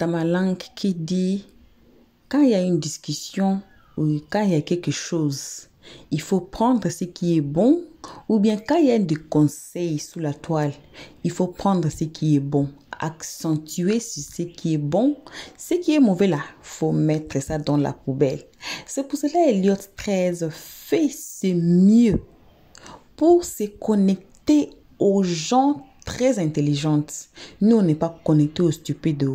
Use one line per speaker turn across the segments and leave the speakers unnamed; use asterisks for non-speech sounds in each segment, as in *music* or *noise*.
dans ma langue qui dit quand il y a une discussion ou quand il y a quelque chose, il faut prendre ce qui est bon ou bien quand il y a des conseils sous la toile, il faut prendre ce qui est bon, accentuer sur ce qui est bon. Ce qui est mauvais là, faut mettre ça dans la poubelle. C'est pour cela Elliot 13 fait ce mieux pour se connecter aux gens très intelligente. Nous, on n'est pas connecté aux stupides.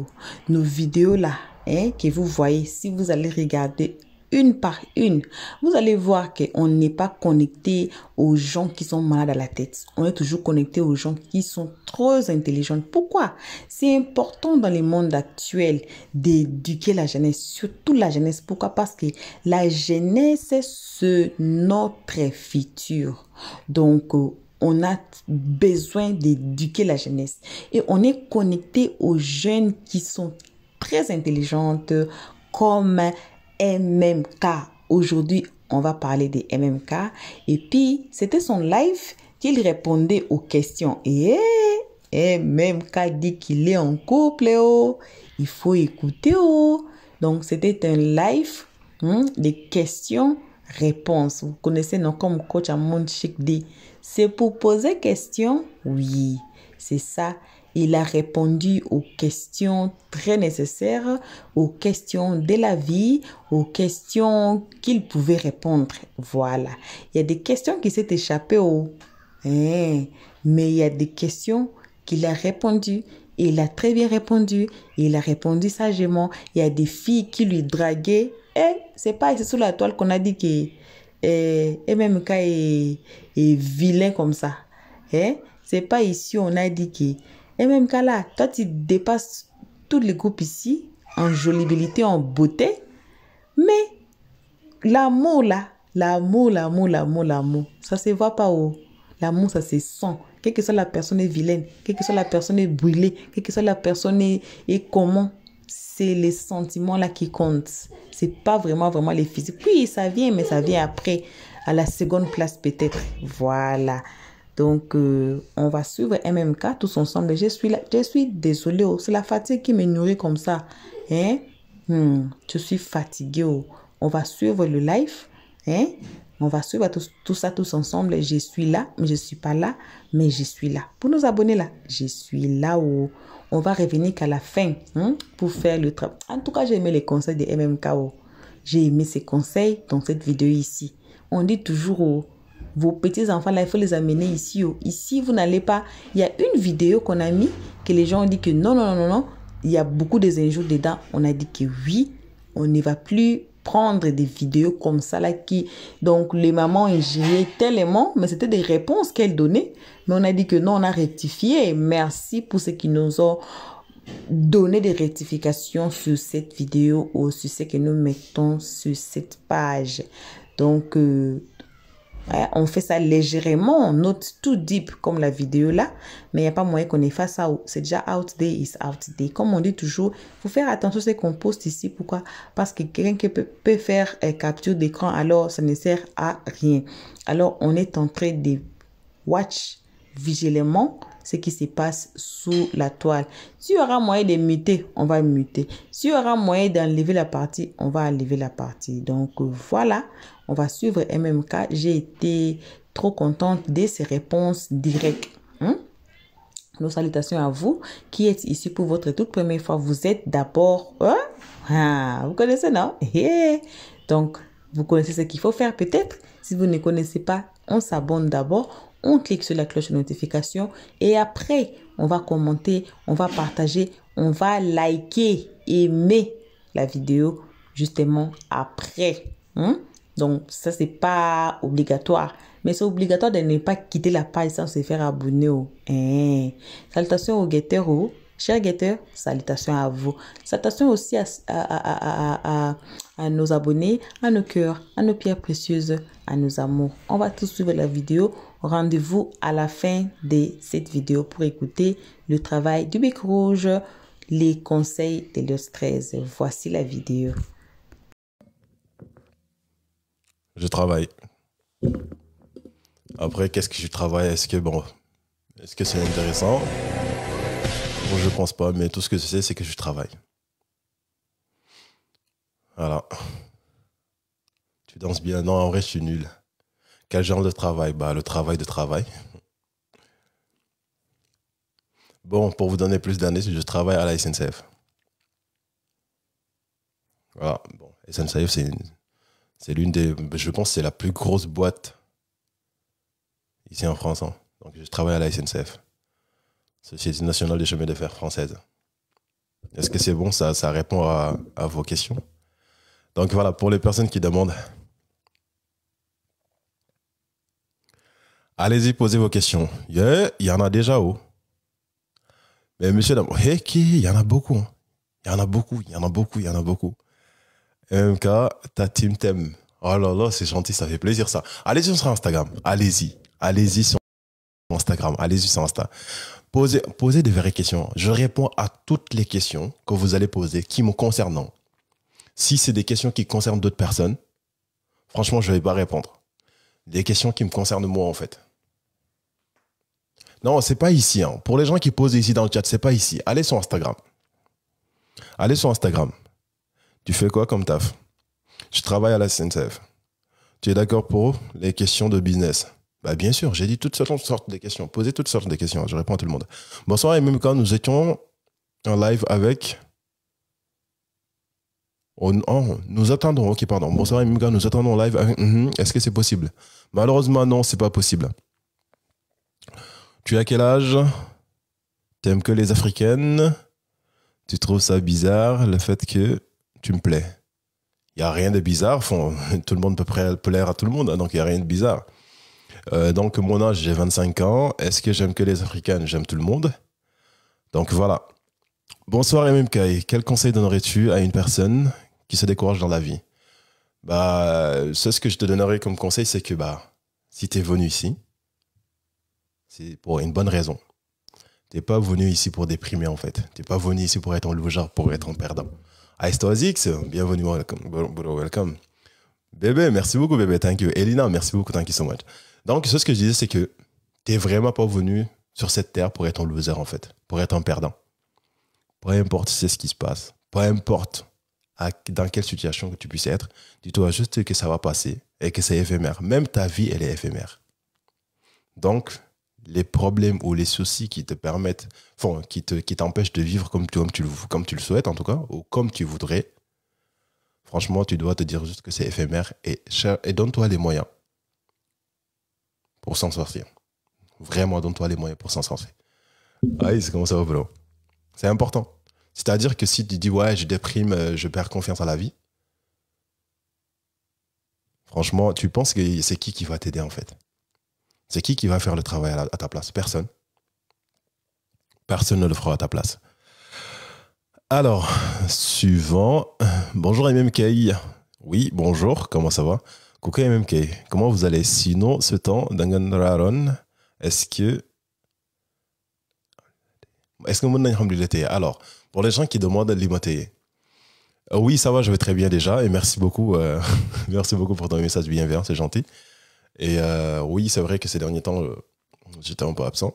Nos vidéos là, hein, que vous voyez, si vous allez regarder une par une, vous allez voir qu'on n'est pas connecté aux gens qui sont malades à la tête. On est toujours connecté aux gens qui sont trop intelligents. Pourquoi C'est important dans le monde actuel d'éduquer la jeunesse, surtout la jeunesse. Pourquoi Parce que la jeunesse, c'est notre futur. Donc, euh, on a besoin d'éduquer la jeunesse. Et on est connecté aux jeunes qui sont très intelligentes comme MMK. Aujourd'hui, on va parler des MMK. Et puis, c'était son live qu'il répondait aux questions. Et, eh, MMK dit qu'il est en couple. Oh. Il faut écouter. Oh. Donc, c'était un live hmm, des questions-réponses. Vous connaissez, non, comme coach Amon Chic c'est pour poser question Oui, c'est ça. Il a répondu aux questions très nécessaires, aux questions de la vie, aux questions qu'il pouvait répondre. Voilà. Il y a des questions qui s'est échappées au... Hein, mais il y a des questions qu'il a répondu. Il a très bien répondu. Il a répondu sagement. Il y a des filles qui lui draguaient. Et eh, c'est pas sous la toile qu'on a dit que et, même quand est, est vilain comme ça, hein, c'est pas ici on a dit que, et même quand là, toi tu dépasses tous les groupes ici, en jolibilité, en beauté, mais l'amour là, l'amour, l'amour, l'amour, l'amour, ça se voit pas où. Oh. L'amour, ça se sent. Quelle que soit la personne est vilaine, quelle que soit la personne est brûlée, quelle que soit la personne est, est comment, c'est les sentiments là qui comptent. C'est pas vraiment vraiment les physiques. Puis, ça vient, mais ça vient après, à la seconde place peut-être. Voilà. Donc, euh, on va suivre MMK tous ensemble. Je suis, là, je suis désolée, oh, c'est la fatigue qui me nourrit comme ça. Hein? Hmm, je suis fatiguée. Oh. On va suivre le live. Hein? On va suivre tout, ça tous ensemble. Je suis là, mais je ne suis pas là, mais je suis là. Pour nous abonner là, je suis là où oh. on va revenir qu'à la fin hein, pour faire le travail. En tout cas, j'ai aimé les conseils de MMKO. Oh. J'ai aimé ces conseils dans cette vidéo ici. On dit toujours oh, vos petits enfants là, il faut les amener ici. Ici, vous n'allez pas. Il y a une vidéo qu'on a mis que les gens ont dit que non, non, non, non, Il y a beaucoup des dedans. On a dit que oui, on n'y va plus prendre des vidéos comme ça là qui donc les mamans ingéniaient tellement mais c'était des réponses qu'elles donnaient mais on a dit que non on a rectifié merci pour ceux qui nous ont donné des rectifications sur cette vidéo ou sur ce que nous mettons sur cette page donc euh, on fait ça légèrement, on note tout deep comme la vidéo là, mais il n'y a pas moyen qu'on efface ça. C'est déjà out there is out there. Comme on dit toujours, faut faire attention à ce qu'on poste ici. Pourquoi Parce que quelqu'un qui peut, faire une euh, capture d'écran, alors ça ne sert à rien. Alors on est en train de watch vigilamment ce qui se passe sous la toile. S'il y aura moyen de muter, on va muter. S'il y aura moyen d'enlever la partie, on va enlever la partie. Donc voilà, on va suivre MMK. J'ai été trop contente de ces réponses directes. Hein. Nos salutations à vous qui êtes ici pour votre toute première fois. Vous êtes d'abord... Hein? Ah, vous connaissez, non eh, eh. Donc, vous connaissez ce qu'il faut faire peut-être. Si vous ne connaissez pas, on s'abonne d'abord on clique sur la cloche de notification et après, on va commenter, on va partager, on va liker, aimer la vidéo justement après. Hein? Donc ça, c'est pas obligatoire. Mais c'est obligatoire de ne pas quitter la page sans se faire abonner. Au... Hein? Salutations aux guetteurs. Chers guetteurs, salutations à vous. Salutations aussi à, à, nos abonnés, à nos cœurs, à nos pierres précieuses, à nos amours. On va tous suivre la vidéo. Rendez-vous à la fin de cette vidéo pour écouter le travail du Bic Rouge, les conseils de l'os 13. Voici la vidéo.
Je travaille. Après, qu'est-ce que je travaille Est-ce que bon, est-ce que c'est intéressant Bon, je pense pas, mais tout ce que je sais, c'est que je travaille. Voilà. Tu danses bien. Non, en vrai, je suis nul. Quel genre de travail bah, Le travail de travail. Bon, pour vous donner plus d'années, je travaille à la SNCF. Voilà, bon, SNCF, c'est, l'une des. Je pense c'est la plus grosse boîte ici en France. Hein. Donc, je travaille à la SNCF, Société nationale des chemins de fer française. Est-ce que c'est bon ça, ça répond à vos questions. Donc, voilà, pour les personnes qui demandent. Allez-y, posez vos questions. Il y en a déjà, oh. Mais monsieur, il y en a beaucoup. Il hein. y en a beaucoup, il y en a beaucoup, il y en a beaucoup. MK, ta team t'aime. Oh là là, c'est gentil, ça fait plaisir ça. Allez-y sur Instagram. Allez-y. Allez-y sur Instagram. Allez-y sur Insta. posez des vraies questions. Je réponds à toutes les questions que vous allez poser qui me concernent. Si c'est des questions qui concernent d'autres personnes, franchement, je ne vais pas répondre. Des questions qui me concernent moi, en fait. Non, c'est pas ici. Hein. Pour les gens qui posent ici dans le chat, c'est pas ici. Allez sur Instagram. Allez sur Instagram. Tu fais quoi comme taf Je travaille à la SNCF. Tu es d'accord pour les questions de business bah Bien sûr, j'ai dit toutes sortes de questions. Posez toutes sortes de questions. Hein. Je réponds à tout le monde. Bonsoir, et même quand nous étions en live avec. Oh, oh, nous attendons, ok, pardon. Bonsoir, et nous attendons en live avec. Mm-hmm, est-ce que c'est possible Malheureusement, non, c'est pas possible. Tu as quel âge Tu T'aimes que les africaines Tu trouves ça bizarre le fait que tu me plais Il n'y a rien de bizarre. Fond, *laughs* tout le monde peut plaire à tout le monde, hein, donc il n'y a rien de bizarre. Euh, donc, mon âge, j'ai 25 ans. Est-ce que j'aime que les africaines J'aime tout le monde. Donc voilà. Bonsoir MMK. Quel conseil donnerais-tu à une personne qui se décourage dans la vie Bah, euh, ce que je te donnerais comme conseil, c'est que bah, si tu es venu ici, c'est pour une bonne raison. Tu n'es pas venu ici pour déprimer en fait. Tu n'es pas venu ici pour être en loser, pour être en perdant. Aestosix, bienvenue, welcome, bienvenue. welcome. Bébé, merci beaucoup, bébé, thank you. Elina, merci beaucoup, thank you so much. Donc, ce que je disais, c'est que tu n'es vraiment pas venu sur cette terre pour être un loser en fait, pour être un perdant. Peu importe c'est ce qui se passe, peu importe dans quelle situation que tu puisses être, dis-toi juste que ça va passer et que c'est éphémère. Même ta vie, elle est éphémère. Donc, les problèmes ou les soucis qui te permettent, enfin, qui te, qui t'empêchent de vivre comme tu, comme comme tu le souhaites en tout cas, ou comme tu voudrais, franchement, tu dois te dire juste que c'est éphémère et, et donne-toi les moyens pour s'en sortir. Vraiment, donne-toi les moyens pour s'en sortir. c'est ah comme ça, bro. C'est important. C'est-à-dire que si tu dis, ouais, je déprime, euh, je perds confiance à la vie, franchement, tu penses que c'est qui qui va t'aider en fait c'est qui qui va faire le travail à, ta place Personne. Personne ne le fera à ta place. Alors, suivant. Bonjour MMK. Oui, bonjour, comment ça va Coucou MMK, comment vous allez Sinon, ce temps, raron. est-ce que. Est-ce que mon Alors, pour les gens qui demandent l'imoté, euh, oui, ça va, je vais très bien déjà, et merci beaucoup, euh, *laughs* merci beaucoup pour ton message bienveillant, c'est gentil. Et euh, oui, c'est vrai que ces derniers temps, euh, j'étais un peu absent.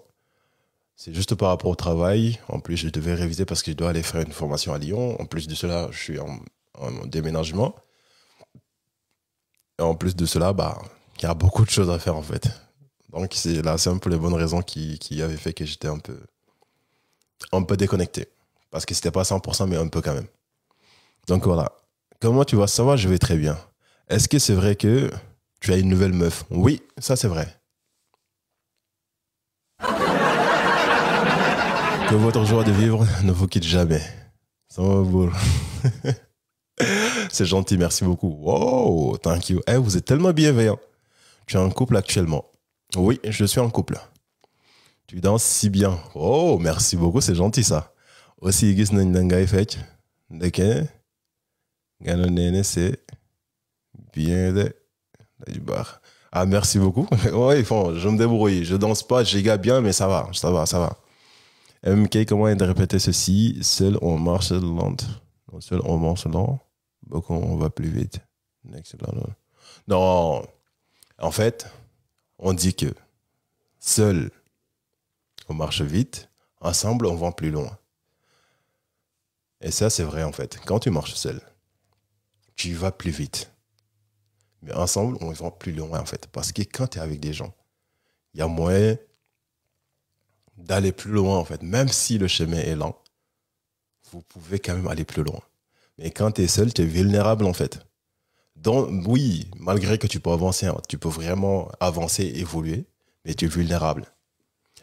C'est juste par rapport au travail. En plus, je devais réviser parce que je dois aller faire une formation à Lyon. En plus de cela, je suis en, déménagement. Et en plus de cela, bah, il y a beaucoup de choses à faire en fait. Donc c'est là, c'est un peu les bonnes raisons qui, qui avaient fait que j'étais un peu, un peu déconnecté. Parce que c'était pas 100%, mais un peu quand même. Donc voilà. Comment tu vas savoir je vais très bien. Est-ce que c'est vrai que tu as une nouvelle meuf. Oui, ça c'est vrai. que votre joie de vivre ne vous quitte jamais. *laughs* c'est gentil, merci beaucoup. Wow, thank you. Eh, vous êtes tellement bienveillant. Tu es en couple actuellement. Oui, je suis en couple. Tu danses si bien. Oh, merci beaucoup, c'est gentil ça. Aussi, c'est bien. Bah, ah, merci beaucoup. *laughs* Oui, je me débrouille. Je danse pas, je bien, mais ça va, ça va, ça va. MK comment de répéter ceci. Seul, on marche lent. Seul, on marche lent. Beaucoup, on va plus vite. Non. En fait, on dit que seul, on marche vite. Ensemble, on va plus loin. Et ça, c'est vrai en fait. Quand tu marches seul, tu vas plus vite. Mais ensemble, on va plus loin, en fait. Parce que quand tu es avec des gens, il y a moyen d'aller plus loin, en fait. Même si le chemin est lent, vous pouvez quand même aller plus loin. Mais quand tu es seul, tu es vulnérable, en fait. Donc, oui, malgré que tu peux avancer, hein, tu peux vraiment avancer, évoluer, mais tu es vulnérable.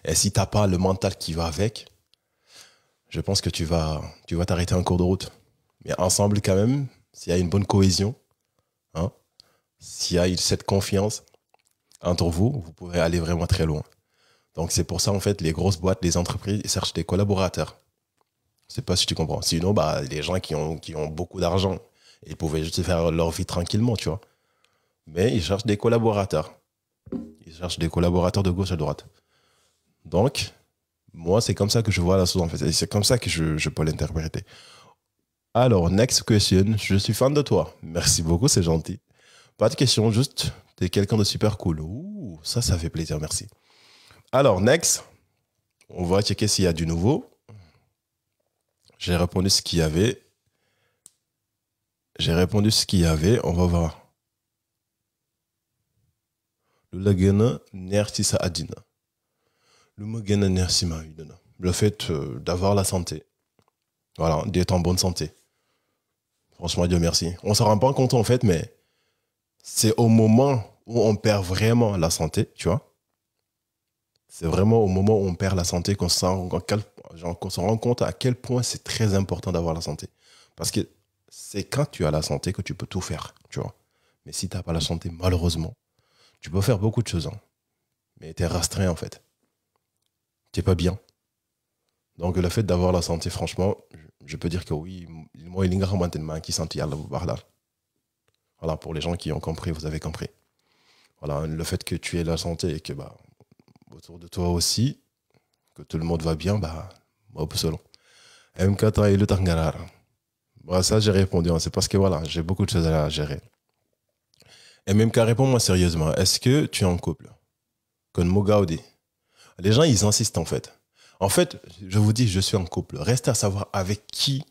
Et si tu n'as pas le mental qui va avec, je pense que tu vas tu vas t'arrêter en cours de route. Mais ensemble, quand même, s'il y a une bonne cohésion, s'il y a cette confiance entre vous, vous pouvez aller vraiment très loin. Donc c'est pour ça en fait les grosses boîtes, les entreprises cherchent des collaborateurs. Je sais pas si tu comprends. Sinon bah les gens qui ont qui ont beaucoup d'argent, ils pouvaient juste faire leur vie tranquillement, tu vois. Mais ils cherchent des collaborateurs. Ils cherchent des collaborateurs de gauche à droite. Donc moi c'est comme ça que je vois la chose en fait. C'est comme ça que je, je peux l'interpréter. Alors next question, je suis fan de toi. Merci beaucoup, c'est gentil. Pas de question, juste t'es quelqu'un de super cool. Ouh, ça, ça fait plaisir, merci. Alors, next, on va checker s'il y a du nouveau. J'ai répondu ce qu'il y avait. J'ai répondu ce qu'il y avait. On va voir. Le fait d'avoir la santé. Voilà, d'être en bonne santé. Franchement, Dieu merci. On s'en rend pas compte en fait, mais c'est au moment où on perd vraiment la santé, tu vois. C'est vraiment au moment où on perd la santé qu'on se, rend compte à quel point c'est très important d'avoir la santé. Parce que c'est quand tu as la santé que tu peux tout faire, tu vois. Mais si tu n'as pas la santé, malheureusement, tu peux faire beaucoup de choses. Hein. Mais tu es rastreint, en fait. Tu n'es pas bien. Donc, le fait d'avoir la santé, franchement, je peux dire que oui, moi, il y a qui sentit là voilà, pour les gens qui ont compris, vous avez compris. Voilà, le fait que tu aies la santé et que bah, autour de toi aussi, que tout le monde va bien, bah, selon. MK eu le Tangarar. Bah, ça, j'ai répondu. Hein. C'est parce que voilà, j'ai beaucoup de choses à gérer. Et qu'à réponds-moi sérieusement. Est-ce que tu es en couple Les gens, ils insistent en fait. En fait, je vous dis, je suis en couple. Reste à savoir avec qui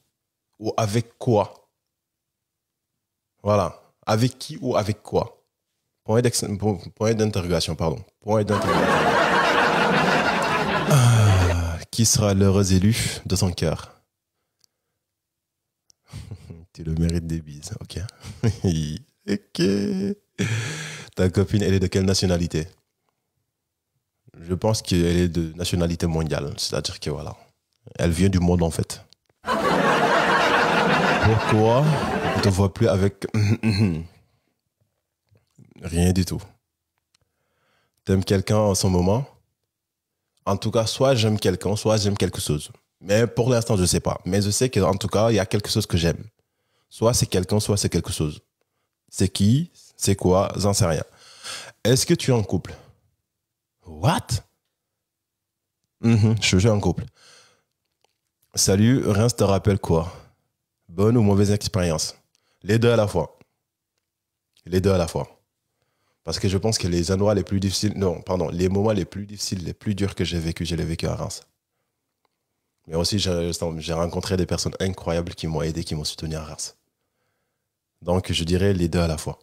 ou avec quoi. Voilà. Avec qui ou avec quoi Point d'interrogation, pardon. Point d'interrogation. Ah, qui sera l'heureux élu de son cœur *laughs* Tu le mérites des bises, ok. *laughs* ok. Ta copine, elle est de quelle nationalité Je pense qu'elle est de nationalité mondiale, c'est-à-dire que voilà. Elle vient du monde en fait. Pourquoi on te voit plus avec *clears throat* rien du tout T'aimes quelqu'un en ce moment En tout cas, soit j'aime quelqu'un, soit j'aime quelque chose. Mais pour l'instant, je ne sais pas. Mais je sais qu'en tout cas, il y a quelque chose que j'aime. Soit c'est quelqu'un, soit c'est quelque chose. C'est qui C'est quoi J'en sais rien. Est-ce que tu es en couple What mm-hmm, Je suis en couple. Salut, rien ne te rappelle quoi bonne ou mauvaise expérience. Les deux à la fois. Les deux à la fois. Parce que je pense que les endroits les plus difficiles, non, pardon, les moments les plus difficiles, les plus durs que j'ai vécu, je l'ai vécu à Reims. Mais aussi, j'ai rencontré des personnes incroyables qui m'ont aidé, qui m'ont soutenu à Reims. Donc, je dirais les deux à la fois.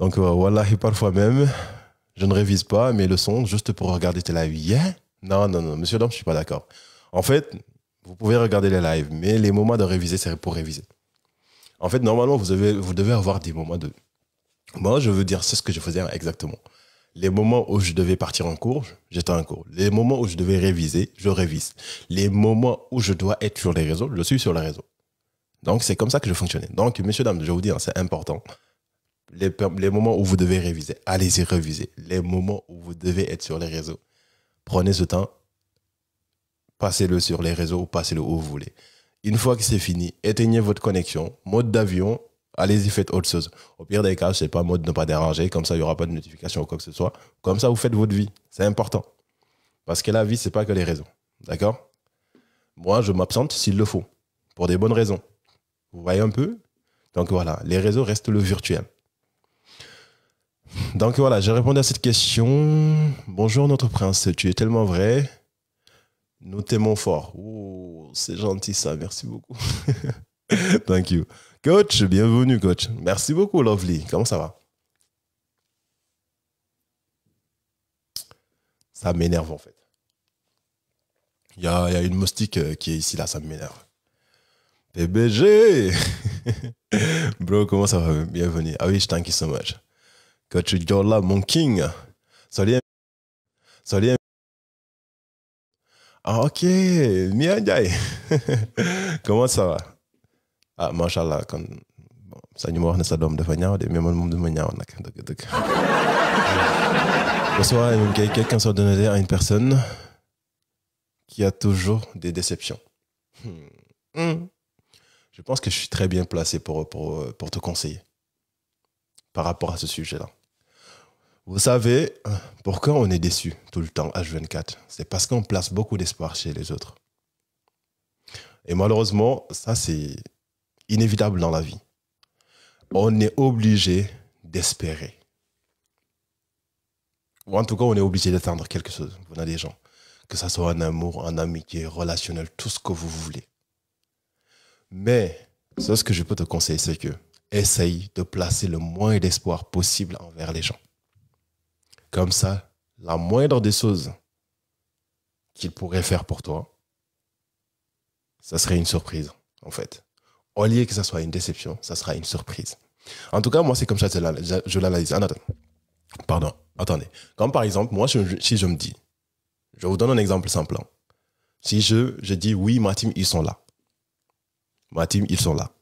Donc, voilà, euh, et parfois même, je ne révise pas mes leçons juste pour regarder tes lives. Yeah non, non, non, monsieur Dom, je ne suis pas d'accord. En fait, vous pouvez regarder les lives, mais les moments de réviser, c'est pour réviser. En fait, normalement, vous, avez, vous devez avoir des moments de... Moi, je veux dire, c'est ce que je faisais exactement. Les moments où je devais partir en cours, j'étais en cours. Les moments où je devais réviser, je révise. Les moments où je dois être sur les réseaux, je suis sur les réseaux. Donc, c'est comme ça que je fonctionnais. Donc, messieurs, dames, je vous dis, hein, c'est important. Les, les, moments où vous devez réviser, allez-y réviser. Les moments où vous devez être sur les réseaux, prenez ce temps, passez-le sur les réseaux, passez-le où vous voulez. Une fois que c'est fini, éteignez votre connexion, mode d'avion, allez-y, faites autre chose. Au pire des cas, c'est pas, mode ne pas déranger, comme ça, il n'y aura pas de notification ou quoi que ce soit. Comme ça, vous faites votre vie. C'est important. Parce que la vie, c'est pas que les réseaux. D'accord Moi, je m'absente s'il le faut, pour des bonnes raisons. Vous voyez un peu Donc voilà, les réseaux restent le virtuel. Donc voilà, j'ai répondu à cette question. Bonjour notre prince, tu es tellement vrai. Nous t'aimons fort. Oh, c'est gentil ça, merci beaucoup. *laughs* Thank you. Coach, bienvenue, coach. Merci beaucoup, Lovely. Comment ça va? Ça m'énerve en fait. Il y, a, une moustique euh, qui est ici, là, ça m'énerve. BBG! *laughs* Bro, comment ça va Bienvenue. Ah oui, thank you so much. Coach là mon king. Salut. Salut. Ah, ok, Mia *laughs* Comment ça va? Ah, machallah, kon ça ñu ma wax ne sa ñaaw de mais man moom du ma ñaaw De *laughs* Bonsoir, quelqu'un soit donné à une personne qui a toujours des déceptions. Hmm. Hmm. Je pense que je suis très bien placé pour, pour, pour te conseiller par rapport à ce sujet-là. Vous savez, pourquoi on est déçu tout le temps H24 C'est parce qu'on place beaucoup d'espoir chez les autres. Et malheureusement, ça c'est inévitable dans la vie. On est obligé d'espérer. Ou en tout cas, on est obligé d'attendre quelque chose a des gens. Que ce soit un amour, en amitié, relationnel, tout ce que vous voulez. Mais ce que je peux te conseiller, c'est que essaye de placer le moins d'espoir possible envers les gens. Comme ça, la moindre des choses qu'il pourrait faire pour toi, ça serait une surprise, en fait. Au lieu que ça soit une déception, ça sera une surprise. En tout cas, moi, c'est comme ça que je l'analyse. Ah, Pardon, attendez. Comme par exemple, moi, si je me dis, je vous donne un exemple simple. Hein. Si je, je dis, oui, ma team, ils sont là. Ma team, ils sont là.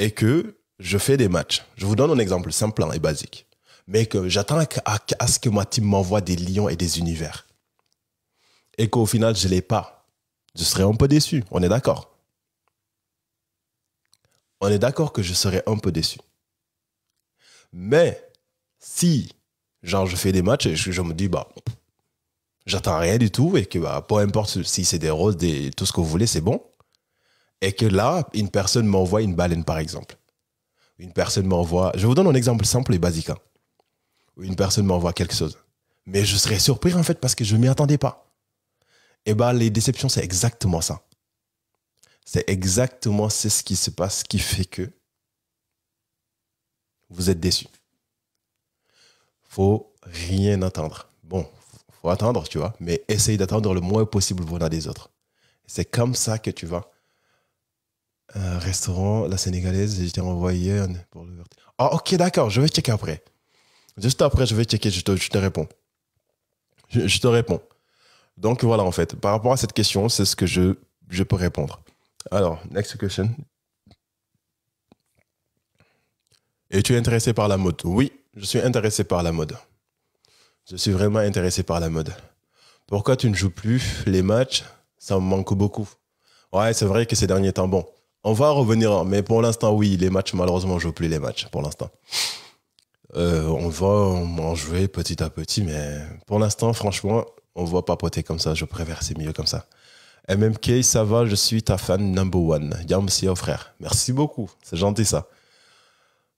Et que je fais des matchs. Je vous donne un exemple simple hein, et basique mais que j'attends à, ce que ma team m'envoie des lions et des univers. Et qu'au final, je ne l'ai pas. Je serais un peu déçu, on est d'accord. On est d'accord que je serais un peu déçu. Mais si, genre, je fais des matchs et je, me dis, bah, j'attends rien du tout et que bah, peu importe si c'est des roses, des, tout ce que vous voulez, c'est bon. Et que là, une personne m'envoie une baleine, par exemple. Une personne m'envoie. Je vous donne un exemple simple et basique. Hein ou une personne m'envoie quelque chose. Mais je serais surpris en fait parce que je ne m'y attendais pas. Et eh bien, les déceptions, c'est exactement ça. C'est exactement ce qui se passe qui fait que vous êtes déçu. Faut rien attendre. Bon, faut attendre, tu vois, mais essaye d'attendre le moins possible l'un des autres. C'est comme ça que tu vas. Un euh, restaurant, la sénégalaise, j'étais envoyé pour le. Ah, ok, d'accord, je vais checker après. Juste après, je vais checker, je te, réponds. Je, te réponds. Donc voilà, en fait, par rapport à cette question, c'est ce que je, je peux répondre. Alors, next question. es tu intéressé par la mode Oui, je suis intéressé par la mode. Je suis vraiment intéressé par la mode. Pourquoi tu ne joues plus les matchs Ça me manque beaucoup. Ouais, c'est vrai que ces derniers temps, bon, on va revenir, mais pour l'instant, oui, les matchs, malheureusement, je ne joue plus les matchs pour l'instant. Euh, on va en jouer petit à petit, mais pour l'instant, franchement, on va papoter comme ça. Je préfère, ces mieux comme ça. MMK, ça va, je suis ta fan number one. frère. Merci beaucoup, c'est gentil ça.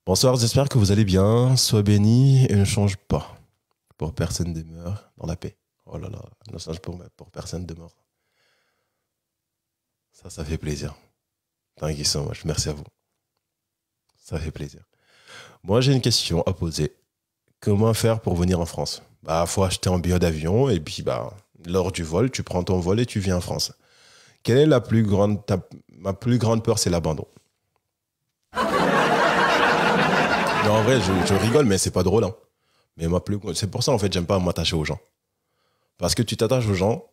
Bonsoir, j'espère que vous allez bien. Sois béni et ne change pas. Pour personne demeure dans la paix. Oh là là, ne change pas, pour personne demeure. Ça, ça fait plaisir. Thank you so Merci à vous. Ça fait plaisir. Moi, j'ai une question à poser. Comment faire pour venir en France Bah, faut acheter un billet d'avion et puis bah, lors du vol, tu prends ton vol et tu viens en France. Quelle est la plus grande ma plus grande peur, c'est l'abandon. en vrai, je, rigole, mais c'est pas drôle. Hein. Mais ma plus, c'est pour ça en fait, j'aime pas m'attacher aux gens. Parce que tu t'attaches aux gens,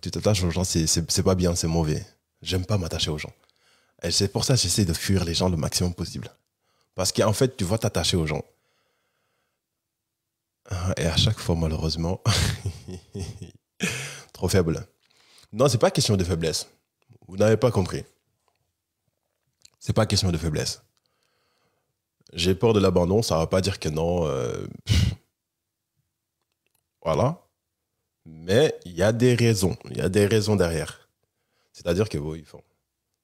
tu t'attaches aux gens, c'est pas bien, c'est mauvais. J'aime pas m'attacher aux gens. Et c'est pour ça que j'essaie de fuir les gens le maximum possible. Parce qu'en fait, tu vois t'attacher aux gens. Et à chaque fois, malheureusement, *laughs* trop faible. Non, c'est pas question de faiblesse. Vous n'avez pas compris. C'est pas question de faiblesse. J'ai peur de l'abandon, ça ne va pas dire que non. Euh, voilà. Mais il y a des raisons. Il y a des raisons derrière. C'est-à-dire que, oui, font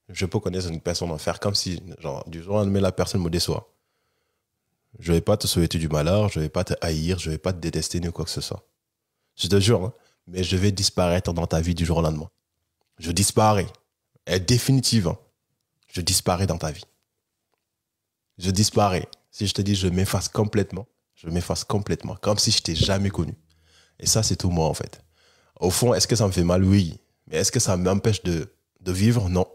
je peux connaître une personne, en faire comme si, genre, du jour au lendemain, la personne me déçoit. Je vais pas te souhaiter du malheur, je vais pas te haïr, je vais pas te détester ni quoi que ce soit. Je te jure, hein. mais je vais disparaître dans ta vie du jour au lendemain. Je disparais. Et définitivement hein. je disparais dans ta vie. Je disparais. Si je te dis je m'efface complètement, je m'efface complètement, comme si je t'ai jamais connu. Et ça, c'est tout moi, en fait. Au fond, est-ce que ça me fait mal Oui. Mais est-ce que ça m'empêche de, de vivre Non.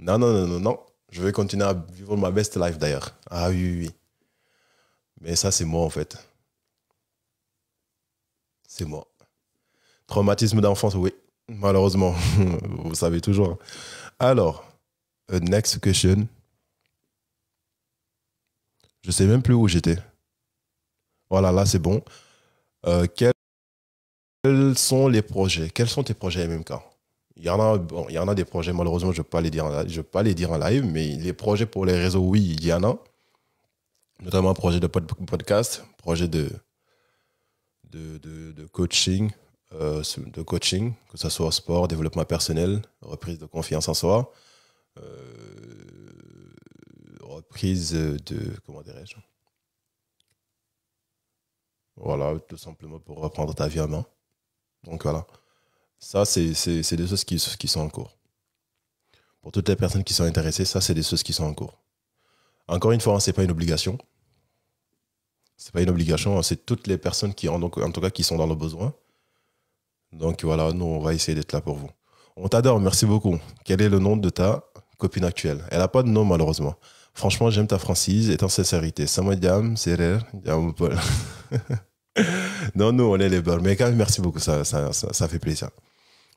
Non, non, non, non, non. Je vais continuer à vivre ma best life d'ailleurs. Ah oui, oui, oui. Mais ça, c'est moi en fait. C'est moi. Traumatisme d'enfance, oui. Malheureusement. *laughs* Vous savez toujours. Alors, euh, next question. Je sais même plus où j'étais. Voilà, là, c'est bon. Euh, quels sont les projets Quels sont tes projets MMK il y, en a, des projets, malheureusement, je ne vais pas les dire en live, mais les projets pour les réseaux, oui, il y en a. Notamment projet de podcast, projet de, de, coaching, euh, de coaching, que ce soit sport, développement personnel, reprise de confiance en soi, euh, reprise de. Comment dirais-je Voilà, tout simplement pour reprendre ta vie à main. Donc voilà. Ça, c'est des choses qui, qui, sont en cours. Pour toutes les personnes qui sont intéressées, ça, c'est des choses qui sont en cours. Encore une fois, hein, c'est pas une obligation. c'est pas une obligation, hein. c'est toutes les personnes qui, en tout cas, qui sont dans le besoin. Donc voilà, nous, on va essayer d'être là pour vous. On t'adore, merci beaucoup. Quel est le nom de ta copine actuelle Elle n'a pas de nom, malheureusement. Franchement, j'aime ta francise et ta sincérité. Samadiam, Serer, Diamopol. *laughs* non, nous, on est les beurs. Mais quand même, merci beaucoup, ça, ça fait plaisir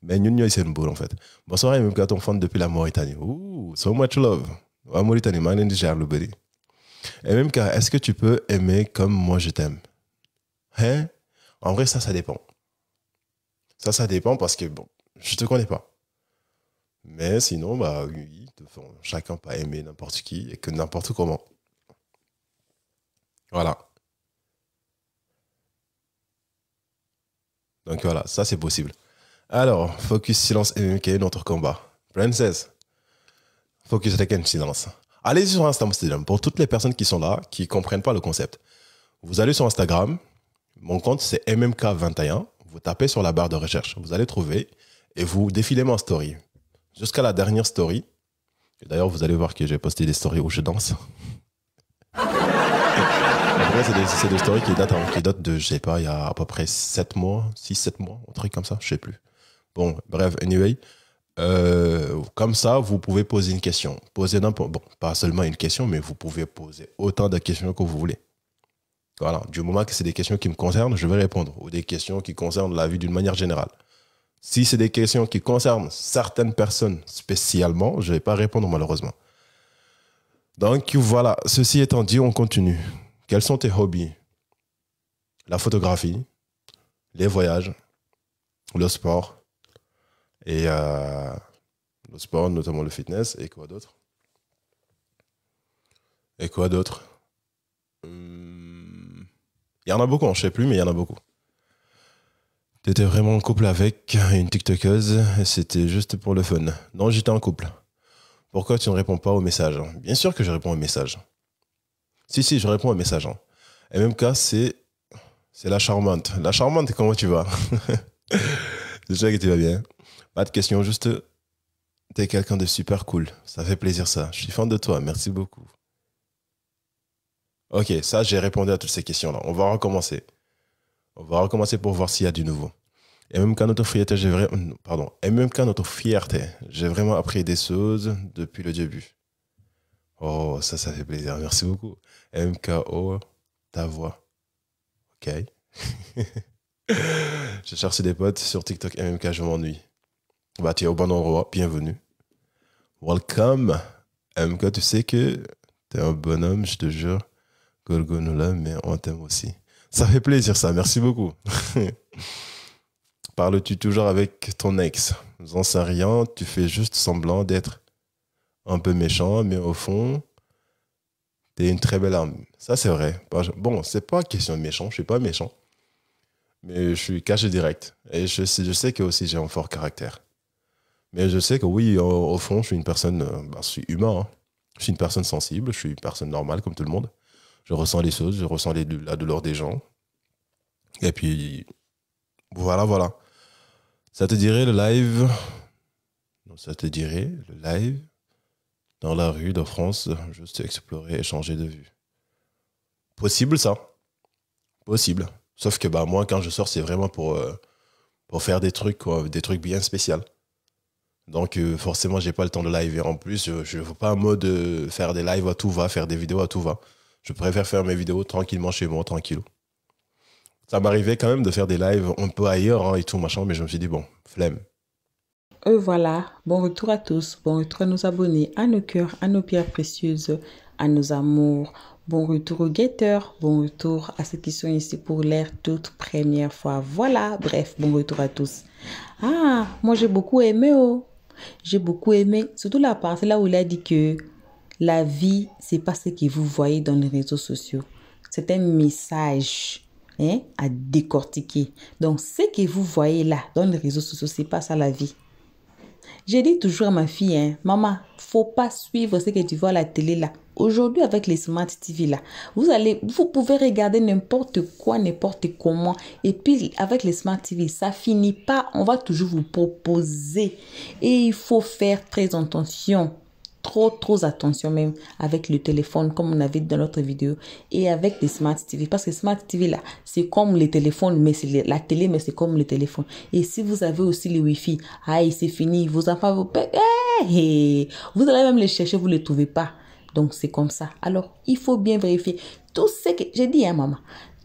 mais nous, ñooy une boule en fait Bonsoir, même quand ton fond depuis la Mauritanie ouh so much love La Mauritanie ma et même est-ce que tu peux aimer comme moi je t'aime hein en vrai ça ça dépend ça ça dépend parce que bon je te connais pas mais sinon bah oui chacun peut aimer n'importe qui et que n'importe comment voilà donc voilà ça c'est possible alors, focus, silence, MMK, notre combat. Princess, focus, and silence. Allez sur Instagram pour toutes les personnes qui sont là, qui ne comprennent pas le concept. Vous allez sur Instagram, mon compte c'est MMK21, vous tapez sur la barre de recherche, vous allez trouver et vous défilez mon story. Jusqu'à la dernière story. d'ailleurs, vous allez voir que j'ai posté des stories où je danse. *laughs* c'est des, stories qui datent, hein, qui de, je sais pas, il y a à peu près 7 mois, 6-7 mois, un truc comme ça, je sais plus. Bon, bref, anyway. Euh, comme ça, vous pouvez poser une question. Poser n'importe pas seulement une question, mais vous pouvez poser autant de questions que vous voulez. Voilà, du moment que c'est des questions qui me concernent, je vais répondre. Ou des questions qui concernent la vie d'une manière générale. Si c'est des questions qui concernent certaines personnes spécialement, je ne vais pas répondre malheureusement. Donc voilà, ceci étant dit, on continue. Quels sont tes hobbies La photographie, les voyages, le sport, et euh, le sport, notamment le fitness. Et quoi d'autre Et quoi d'autre hum, Il y en a beaucoup, hein, je sais plus, mais il y en a beaucoup. Tu étais vraiment en couple avec une TikTokeuse, c'était juste pour le fun. Non, j'étais en couple. Pourquoi tu ne réponds pas aux messages hein? Bien sûr que je réponds aux messages. Si, si, je réponds aux messages. Hein. Et même cas, c'est, c'est la charmante. La charmante, comment tu vas *laughs* déjà que tu vas bien. Pas de question, juste t'es quelqu'un de super cool. Ça fait plaisir ça. Je suis fan de toi. Merci beaucoup. Ok, ça, j'ai répondu à toutes ces questions-là. On va recommencer. On va recommencer pour voir s'il y a du nouveau. Et même quand notre fierté, j'ai vraiment, notre fierté, j'ai vraiment appris des choses depuis le début. Oh, ça, ça fait plaisir. Merci beaucoup. MKO, ta voix. Ok. *laughs* je cherche des potes sur TikTok MMK, je m'ennuie. Bah, tu es au bon endroit, bienvenue. Welcome. MK, tu sais que tu es un bonhomme, je te jure. l'aime mais on t'aime aussi. Ça fait plaisir, ça. Merci beaucoup. *laughs* Parles-tu toujours avec ton ex J'en sais rien, tu fais juste semblant d'être un peu méchant, mais au fond, tu t'es une très belle âme. Ça, c'est vrai. Bon, c'est pas question de méchant, je suis pas méchant. Mais je suis caché direct. Et je sais, je sais que aussi j'ai un fort caractère. Mais je sais que oui, au, fond, je suis une personne, euh, bah, je suis humain, hein. je suis une personne sensible, je suis une personne normale comme tout le monde. Je ressens les choses, je ressens la douleur des gens. Et puis, voilà, voilà. Ça te dirait le live Ça te dirait le live dans la rue de France, juste explorer, changer de vue. Possible ça Possible. Sauf que bah, moi, quand je sors, c'est vraiment pour, euh, pour faire des trucs, des trucs bien spéciaux. Donc euh, forcément, je j'ai pas le temps de live. Et en plus, euh, je ne veux pas un mode de euh, faire des lives à tout va, faire des vidéos à tout va. Je préfère faire mes vidéos tranquillement chez moi, tranquille. Ça m'arrivait quand même de faire des lives un peu ailleurs hein, et tout machin, mais je me suis dit bon, flemme.
voilà, bon retour à tous, bon retour à nos abonnés, à nos cœurs, à nos pierres précieuses, à nos amours. Bon retour aux guetteurs, bon retour à ceux qui sont ici pour l'air toute première fois. Voilà, bref, bon retour à tous. Ah, moi j'ai beaucoup aimé, oh. J'ai beaucoup aimé, surtout la partie là où il a dit que la vie, c'est pas ce que vous voyez dans les réseaux sociaux. C'est un message hein, à décortiquer. Donc, ce que vous voyez là dans les réseaux sociaux, c'est pas ça la vie. J'ai dit toujours à ma fille, hein, maman, faut pas suivre ce que tu vois à la télé là. Aujourd'hui, avec les Smart TV là, vous allez, vous pouvez regarder n'importe quoi, n'importe comment. Et puis, avec les Smart TV, ça finit pas. On va toujours vous proposer. Et il faut faire très attention trop, trop attention même avec le téléphone, comme on a vu dans notre vidéo, et avec les Smart TV. Parce que Smart TV, là, c'est comme les téléphones, mais c'est la télé, mais c'est comme le téléphone. Et si vous avez aussi le wifi aïe, c'est fini, vos enfants vous eh, eh, vous allez même les chercher, vous ne les trouvez pas. Donc, c'est comme ça. Alors, il faut bien vérifier. Tout ce que, j'ai dit, hein, maman,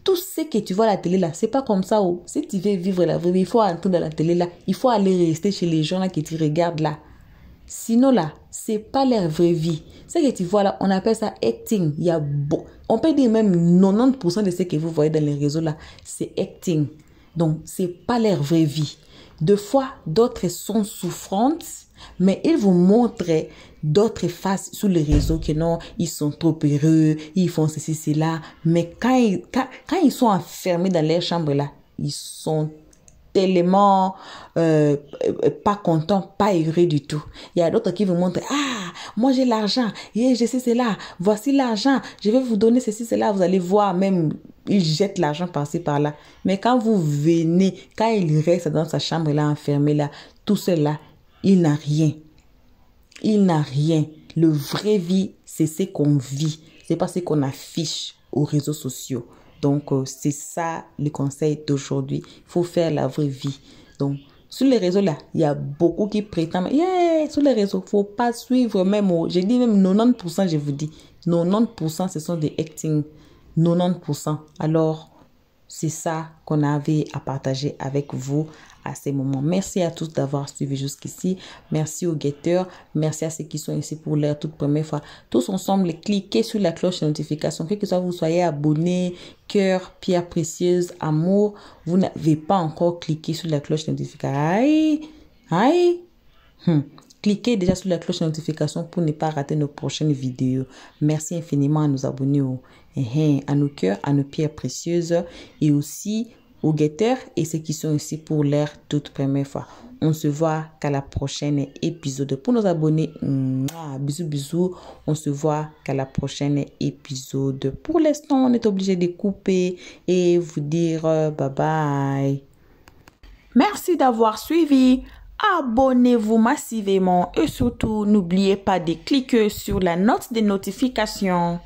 tout ce que tu vois à la télé là, c'est pas comme ça. Oh. Si tu veux vivre la vraie vie, il faut entrer dans la télé là. Il faut aller rester chez les gens là qui te regardent là. Sinon, là, c'est pas leur vraie vie. Ce que tu vois là, on appelle ça acting. Il y a beau. On peut dire même 90% de ce que vous voyez dans les réseaux là, c'est acting. Donc, c'est pas leur vraie vie. Deux fois, d'autres sont souffrantes, mais ils vous montrent d'autres faces sur les réseaux que non, ils sont trop heureux, ils font ceci, cela. Mais quand quand, quand ils sont enfermés dans leur chambre là, ils sont tellement euh, euh, pas content, pas heureux du tout. Il y a d'autres qui vous montrent, ah, moi j'ai l'argent, et eh, je sais cela, voici l'argent, je vais vous donner ceci, cela, vous allez voir même, il jette l'argent par-ci, par-là. Mais quand vous venez, quand il reste dans sa chambre là, enfermé là, tout cela, il n'a rien. Il n'a rien. Le vrai vie, c'est ce qu'on vit. C'est pas ce qu'on affiche aux réseaux sociaux. Donc, euh, c'est ça le conseil d'aujourd'hui. Il faut faire la vraie vie. Donc, sur les réseaux, là, il y a beaucoup qui prétendent, yeah, sur les réseaux, faut pas suivre même, j'ai dit même 90%, je vous dis, 90%, ce sont des acting, 90%. Alors, c'est ça qu'on avait à partager avec vous à ces moments. Merci à tous d'avoir suivi jusqu'ici. Merci aux guetteurs. Merci à ceux qui sont ici pour leur toute première fois. Tous ensemble, cliquez sur la cloche de notification. Quel que soit vous soyez abonné, cœur, pierre précieuse, amour, vous n'avez pas encore cliqué sur la cloche de notification. Aïe, aïe. Hum. Cliquez déjà sur la cloche de notification pour ne pas rater nos prochaines vidéos. Merci infiniment à nos abonnés, oh. eh, eh, à nos cœurs, à nos pierres précieuses et aussi aux guetteurs et ceux qui sont ici pour l'air toute première fois. On se voit qu'à la prochaine épisode. Pour nos abonnés, bisous bisous. On se voit qu'à la prochaine épisode. Pour l'instant, on est obligé de couper et vous dire euh, bye bye. Merci d'avoir suivi abonnez-vous massivement et surtout n'oubliez pas de cliquer sur la note des notifications